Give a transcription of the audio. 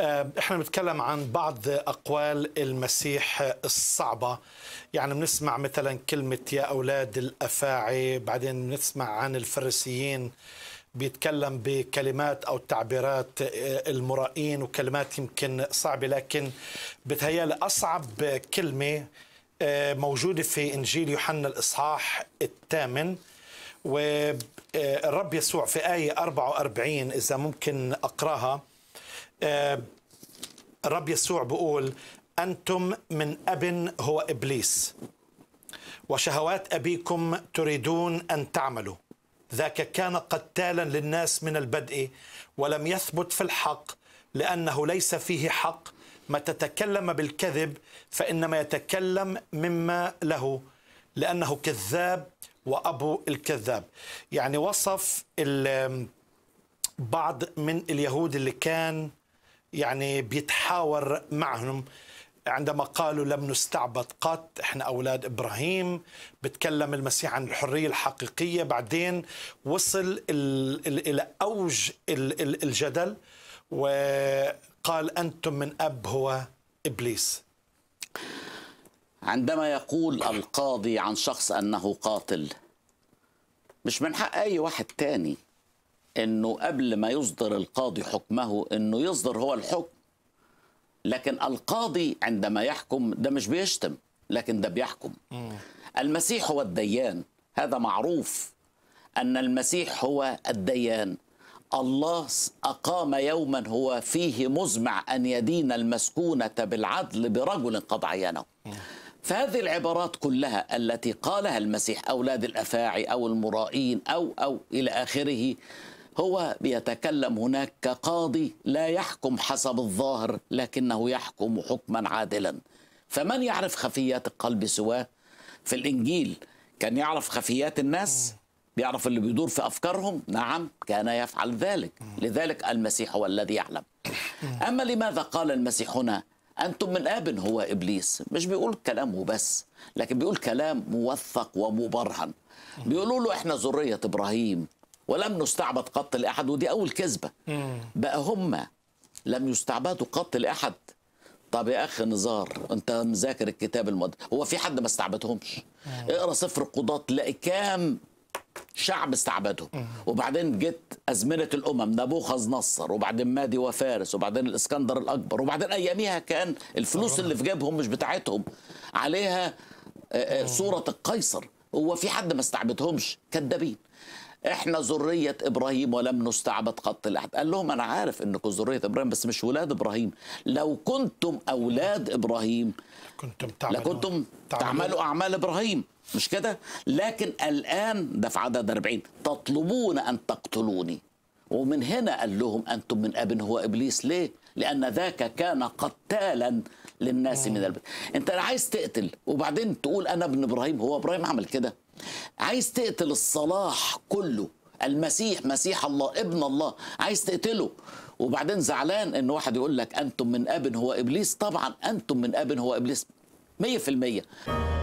آه، احنا بنتكلم عن بعض اقوال المسيح الصعبه يعني بنسمع مثلا كلمه يا اولاد الافاعي بعدين بنسمع عن الفريسيين بيتكلم بكلمات او تعبيرات آه، المرائين وكلمات يمكن صعبه لكن بتهيألي اصعب كلمه آه، موجوده في انجيل يوحنا الاصحاح الثامن والرب يسوع في ايه 44 اذا ممكن اقراها الرب آه، يسوع بيقول أنتم من أب هو إبليس وشهوات أبيكم تريدون أن تعملوا ذاك كان قتالا للناس من البدء ولم يثبت في الحق لأنه ليس فيه حق ما تتكلم بالكذب فإنما يتكلم مما له لأنه كذاب وأبو الكذاب يعني وصف ال بعض من اليهود اللي كان يعني بيتحاور معهم عندما قالوا لم نستعبد قط احنا اولاد ابراهيم بتكلم المسيح عن الحريه الحقيقيه بعدين وصل الى اوج الجدل وقال انتم من اب هو ابليس عندما يقول القاضي عن شخص انه قاتل مش من حق اي واحد تاني انه قبل ما يصدر القاضي حكمه انه يصدر هو الحكم لكن القاضي عندما يحكم ده مش بيشتم لكن ده بيحكم المسيح هو الديان هذا معروف ان المسيح هو الديان الله اقام يوما هو فيه مزمع ان يدين المسكونه بالعدل برجل قد عينه فهذه العبارات كلها التي قالها المسيح اولاد الافاعي او المرائين او او الى اخره هو بيتكلم هناك كقاضي لا يحكم حسب الظاهر لكنه يحكم حكما عادلا فمن يعرف خفيات القلب سواه في الانجيل كان يعرف خفيات الناس بيعرف اللي بيدور في افكارهم نعم كان يفعل ذلك لذلك المسيح هو الذي يعلم اما لماذا قال المسيح هنا أنتم من آب هو إبليس مش بيقول كلامه بس لكن بيقول كلام موثق ومبرهن بيقولوا له إحنا ذرية إبراهيم ولم نستعبد قط لأحد ودي أول كذبة بقى هم لم يستعبدوا قط لأحد طب يا اخي نزار انت مذاكر الكتاب المقدس هو في حد ما استعبدهمش اقرا سفر القضاة تلاقي كام شعب استعبدهم وبعدين جت ازمنه الامم نبوخذ نصر وبعدين مادي وفارس وبعدين الاسكندر الاكبر وبعدين اياميها كان الفلوس اللي في جيبهم مش بتاعتهم عليها صوره آه، آه، القيصر هو في حد ما استعبدهمش كدابين احنا ذريه ابراهيم ولم نستعبد قط لاحد قال لهم انا عارف انكم ذريه ابراهيم بس مش ولاد ابراهيم لو كنتم اولاد ابراهيم كنتم تعملوا لكنتم تعملوا اعمال ابراهيم مش كده لكن الان ده في عدد 40 تطلبون ان تقتلوني ومن هنا قال لهم انتم من اب هو ابليس ليه لان ذاك كان قتالا للناس من البيت انت عايز تقتل وبعدين تقول انا ابن ابراهيم هو ابراهيم عمل كده عايز تقتل الصلاح كله المسيح مسيح الله ابن الله عايز تقتله وبعدين زعلان ان واحد يقول لك انتم من اب هو ابليس طبعا انتم من اب هو ابليس 100%